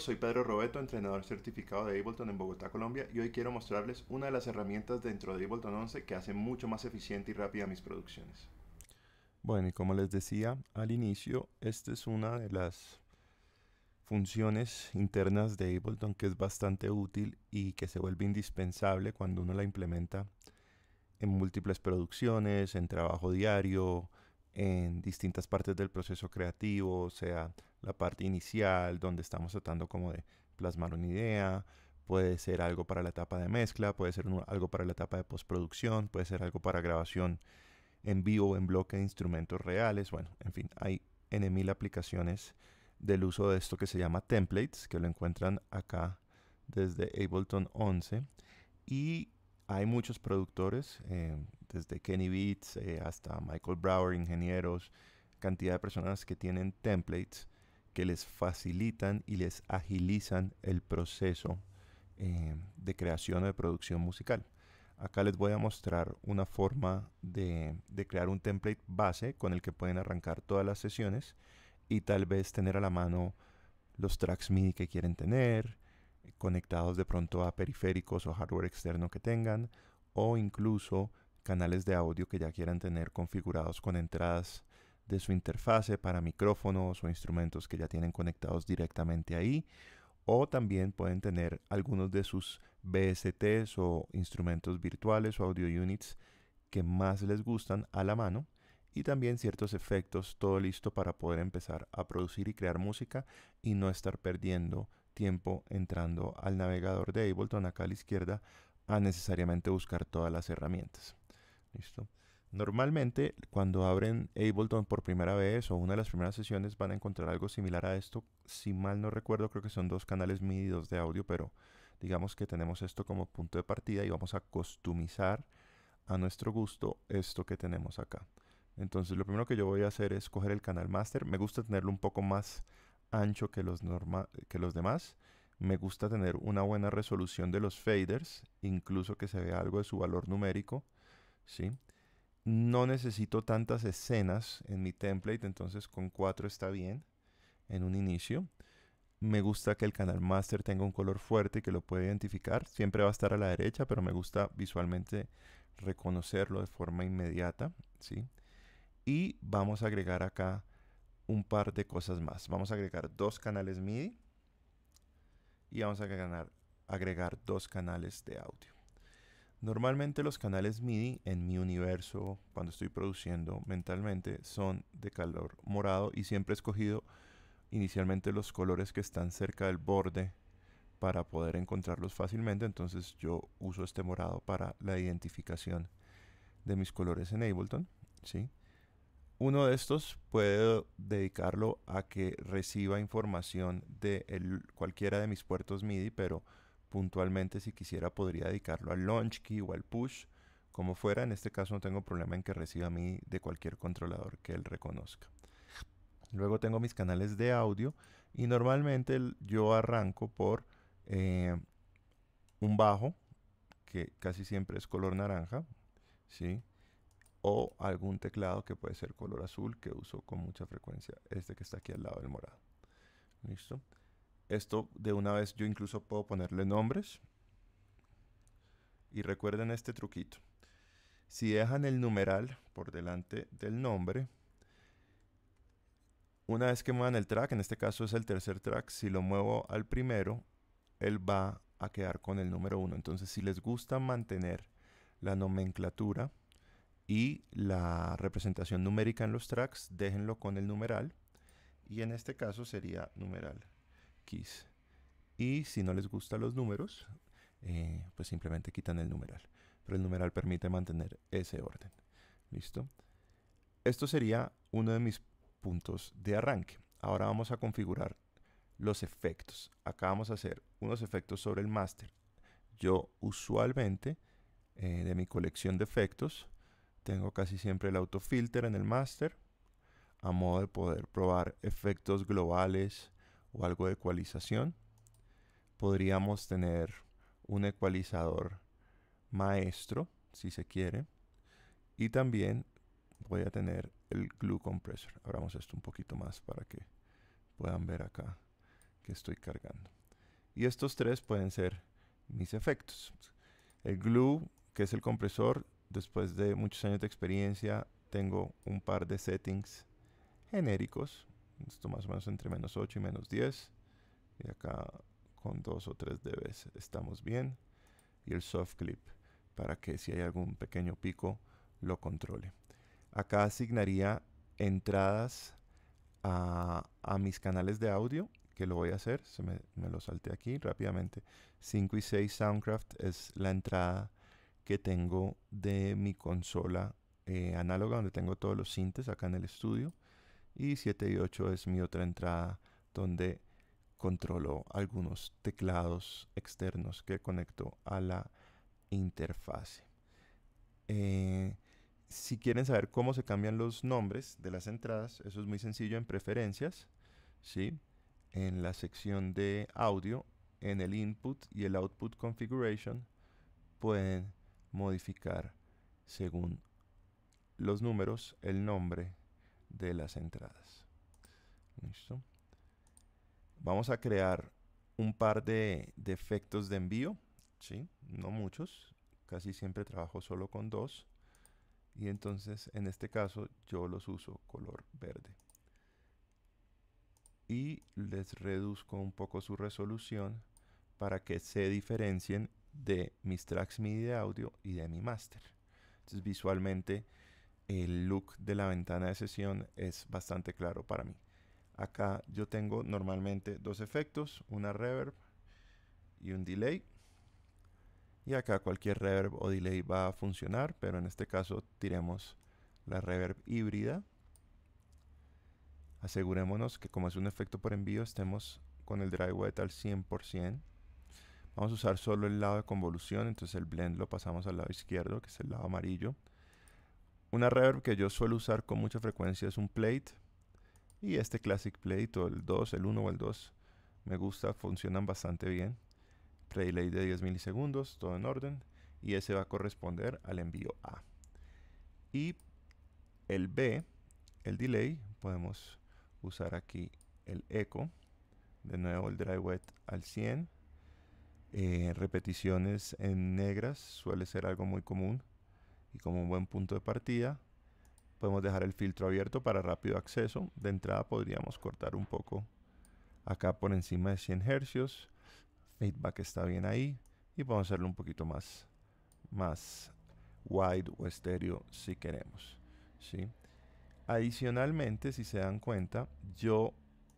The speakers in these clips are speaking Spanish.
soy Pedro Robeto, entrenador certificado de Ableton en Bogotá, Colombia, y hoy quiero mostrarles una de las herramientas dentro de Ableton 11 que hace mucho más eficiente y rápida mis producciones. Bueno, y como les decía al inicio, esta es una de las funciones internas de Ableton que es bastante útil y que se vuelve indispensable cuando uno la implementa en múltiples producciones, en trabajo diario, en distintas partes del proceso creativo, O sea la parte inicial donde estamos tratando como de plasmar una idea, puede ser algo para la etapa de mezcla, puede ser algo para la etapa de postproducción, puede ser algo para grabación en vivo, en bloque de instrumentos reales, bueno, en fin, hay n mil aplicaciones del uso de esto que se llama templates, que lo encuentran acá desde Ableton 11 y hay muchos productores, eh, desde Kenny Beats eh, hasta Michael Brower, ingenieros, cantidad de personas que tienen templates que les facilitan y les agilizan el proceso eh, de creación o de producción musical. Acá les voy a mostrar una forma de, de crear un template base con el que pueden arrancar todas las sesiones y tal vez tener a la mano los tracks MIDI que quieren tener, conectados de pronto a periféricos o hardware externo que tengan, o incluso canales de audio que ya quieran tener configurados con entradas de su interfase para micrófonos o instrumentos que ya tienen conectados directamente ahí. O también pueden tener algunos de sus BSTs o instrumentos virtuales o audio units que más les gustan a la mano. Y también ciertos efectos, todo listo para poder empezar a producir y crear música y no estar perdiendo tiempo entrando al navegador de Ableton acá a la izquierda a necesariamente buscar todas las herramientas. ¿Listo? Normalmente, cuando abren Ableton por primera vez o una de las primeras sesiones, van a encontrar algo similar a esto. Si mal no recuerdo, creo que son dos canales MIDI de audio, pero digamos que tenemos esto como punto de partida y vamos a customizar a nuestro gusto esto que tenemos acá. Entonces, lo primero que yo voy a hacer es coger el canal master. Me gusta tenerlo un poco más ancho que los, que los demás. Me gusta tener una buena resolución de los faders, incluso que se vea algo de su valor numérico. ¿sí? No necesito tantas escenas en mi template, entonces con 4 está bien en un inicio. Me gusta que el canal master tenga un color fuerte que lo pueda identificar. Siempre va a estar a la derecha, pero me gusta visualmente reconocerlo de forma inmediata. ¿sí? Y vamos a agregar acá un par de cosas más. Vamos a agregar dos canales MIDI y vamos a agregar dos canales de audio. Normalmente los canales MIDI en mi universo, cuando estoy produciendo mentalmente, son de color morado y siempre he escogido inicialmente los colores que están cerca del borde para poder encontrarlos fácilmente. Entonces yo uso este morado para la identificación de mis colores en Ableton. ¿sí? Uno de estos puedo dedicarlo a que reciba información de cualquiera de mis puertos MIDI, pero Puntualmente, si quisiera, podría dedicarlo al launch key o al push, como fuera. En este caso, no tengo problema en que reciba a mí de cualquier controlador que él reconozca. Luego tengo mis canales de audio y normalmente yo arranco por eh, un bajo, que casi siempre es color naranja, ¿sí? o algún teclado que puede ser color azul que uso con mucha frecuencia, este que está aquí al lado del morado. ¿Listo? Esto de una vez yo incluso puedo ponerle nombres. Y recuerden este truquito. Si dejan el numeral por delante del nombre, una vez que muevan el track, en este caso es el tercer track, si lo muevo al primero, él va a quedar con el número 1. Entonces, si les gusta mantener la nomenclatura y la representación numérica en los tracks, déjenlo con el numeral. Y en este caso sería numeral y si no les gustan los números, eh, pues simplemente quitan el numeral. Pero el numeral permite mantener ese orden. ¿Listo? Esto sería uno de mis puntos de arranque. Ahora vamos a configurar los efectos. Acá vamos a hacer unos efectos sobre el máster. Yo usualmente eh, de mi colección de efectos tengo casi siempre el autofilter en el master a modo de poder probar efectos globales, o algo de ecualización, podríamos tener un ecualizador maestro, si se quiere, y también voy a tener el glue compressor. Abramos esto un poquito más para que puedan ver acá que estoy cargando. Y estos tres pueden ser mis efectos. El glue, que es el compresor, después de muchos años de experiencia, tengo un par de settings genéricos esto más o menos entre menos 8 y menos 10. Y acá con 2 o 3 dBs estamos bien. Y el soft clip para que si hay algún pequeño pico lo controle. Acá asignaría entradas a, mis canales de audio, que lo voy a hacer. me, lo salté aquí rápidamente. 5 y 6 Soundcraft es la entrada que tengo de mi consola eh, análoga donde tengo todos los sintes acá en el estudio y 7 y 8 es mi otra entrada donde controlo algunos teclados externos que conecto a la interfase. Eh, si quieren saber cómo se cambian los nombres de las entradas, eso es muy sencillo en preferencias, en la sección de audio, en el input y el output configuration, pueden modificar según los números el nombre de las entradas. Vamos a crear un par de, defectos efectos de envío. ¿sí? No muchos. Casi siempre trabajo solo con dos. Y entonces en este caso yo los uso color verde. Y les reduzco un poco su resolución para que se diferencien de mis tracks MIDI de audio y de mi master. Entonces visualmente el look de la ventana de sesión es bastante claro para mí. Acá yo tengo normalmente dos efectos, una reverb y un delay. Y acá cualquier reverb o delay va a funcionar, pero en este caso tiremos la reverb híbrida. Asegurémonos que como es un efecto por envío estemos con el drive wet al 100%. Vamos a usar solo el lado de convolución, entonces el blend lo pasamos al lado izquierdo, que es el lado amarillo. Una reverb que yo suelo usar con mucha frecuencia es un plate. Y este Classic Plate o el 2, el 1 o el 2 me gusta, funcionan bastante bien. pre-delay de 10 milisegundos, todo en orden. Y ese va a corresponder al envío A. Y el B, el delay, podemos usar aquí el eco. De nuevo el dry wet al 100. Eh, repeticiones en negras suele ser algo muy común y como un buen punto de partida podemos dejar el filtro abierto para rápido acceso. De entrada podríamos cortar un poco acá por encima de 100 hercios Feedback está bien ahí y podemos hacerlo un poquito más, más wide o estéreo si queremos. ¿sí? Adicionalmente, si se dan cuenta, yo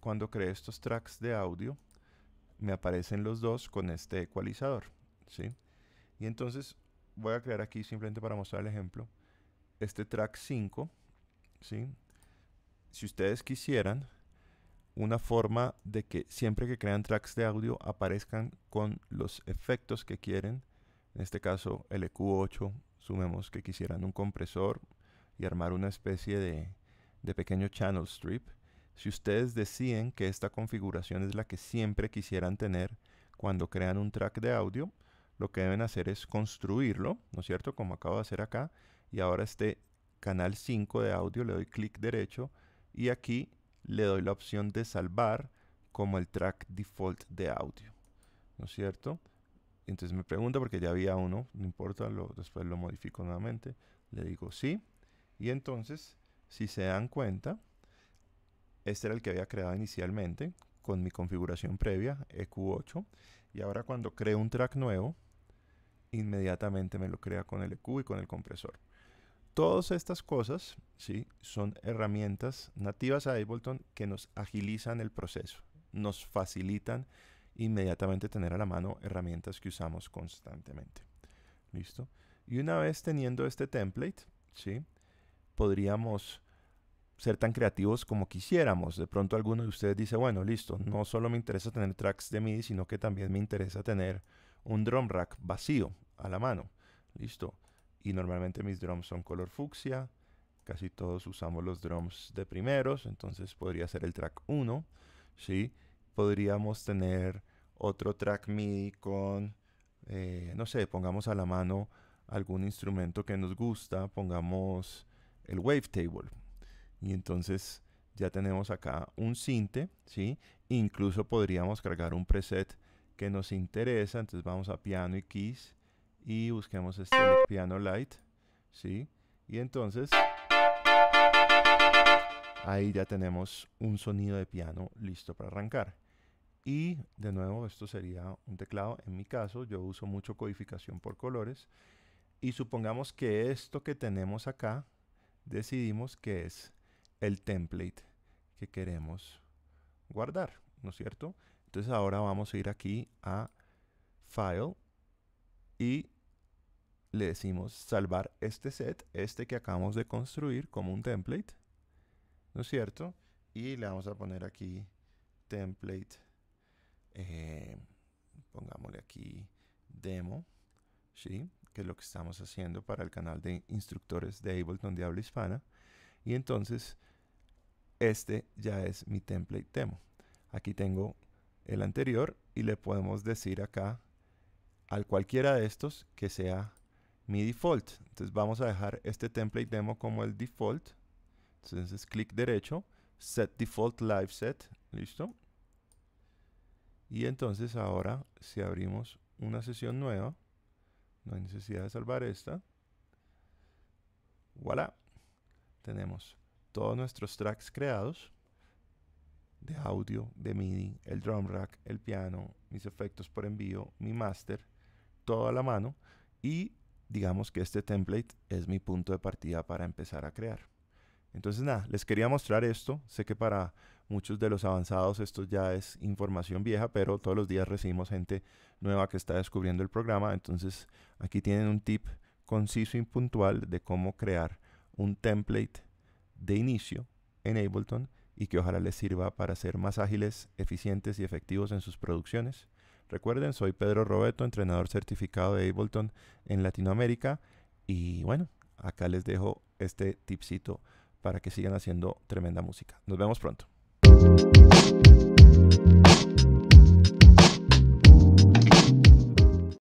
cuando creé estos tracks de audio, me aparecen los dos con este ecualizador. ¿sí? Y entonces voy a crear aquí simplemente para mostrar el ejemplo este track 5, Si ustedes quisieran una forma de que siempre que crean tracks de audio aparezcan con los efectos que quieren, en este caso el EQ8, sumemos que quisieran un compresor y armar una especie de, de pequeño channel strip. Si ustedes deciden que esta configuración es la que siempre quisieran tener cuando crean un track de audio, lo que deben hacer es construirlo, ¿no es cierto? Como acabo de hacer acá. Y ahora este canal 5 de audio le doy clic derecho y aquí le doy la opción de salvar como el track default de audio, ¿no es cierto? Entonces me pregunta porque ya había uno, no importa, lo, después lo modifico nuevamente. Le digo sí. Y entonces, si se dan cuenta, este era el que había creado inicialmente con mi configuración previa, EQ8. Y ahora cuando creo un track nuevo, inmediatamente me lo crea con el EQ y con el compresor. Todas estas cosas ¿sí? son herramientas nativas a Ableton que nos agilizan el proceso, nos facilitan inmediatamente tener a la mano herramientas que usamos constantemente. ¿Listo? Y una vez teniendo este template, ¿sí? podríamos ser tan creativos como quisiéramos. De pronto alguno de ustedes dice, bueno, listo, no solo me interesa tener tracks de MIDI, sino que también me interesa tener un drum rack vacío a la mano. Listo. Y normalmente mis drums son color fucsia. Casi todos usamos los drums de primeros. Entonces podría ser el track 1. ¿sí? Podríamos tener otro track MIDI con, eh, no sé, pongamos a la mano algún instrumento que nos gusta. Pongamos el wavetable. Y entonces ya tenemos acá un sinte. ¿sí? Incluso podríamos cargar un preset que nos interesa. Entonces vamos a piano y keys y busquemos este piano light, ¿sí? Y entonces ahí ya tenemos un sonido de piano listo para arrancar. Y de nuevo, esto sería un teclado. En mi caso, yo uso mucho codificación por colores. Y supongamos que esto que tenemos acá, decidimos que es el template que queremos guardar, ¿no es cierto? Entonces ahora vamos a ir aquí a File y le decimos salvar este set, este que acabamos de construir como un template, ¿no es cierto? Y le vamos a poner aquí template, eh, pongámosle aquí demo, ¿sí? Que es lo que estamos haciendo para el canal de instructores de Ableton de habla hispana. Y entonces este ya es mi template demo. Aquí tengo el anterior y le podemos decir acá al cualquiera de estos que sea mi default. Entonces vamos a dejar este template demo como el default. Entonces clic derecho, set default live set, listo. Y entonces ahora si abrimos una sesión nueva, no hay necesidad de salvar esta. Voilà, tenemos todos nuestros tracks creados de audio, de MIDI, el drum rack, el piano, mis efectos por envío, mi master, toda la mano y digamos que este template es mi punto de partida para empezar a crear. Entonces nada, les quería mostrar esto. Sé que para muchos de los avanzados esto ya es información vieja, pero todos los días recibimos gente nueva que está descubriendo el programa. Entonces aquí tienen un tip conciso y puntual de cómo crear un template de inicio en Ableton y que ojalá les sirva para ser más ágiles, eficientes y efectivos en sus producciones. Recuerden, soy Pedro Robeto, entrenador certificado de Ableton en Latinoamérica y bueno, acá les dejo este tipcito para que sigan haciendo tremenda música. Nos vemos pronto.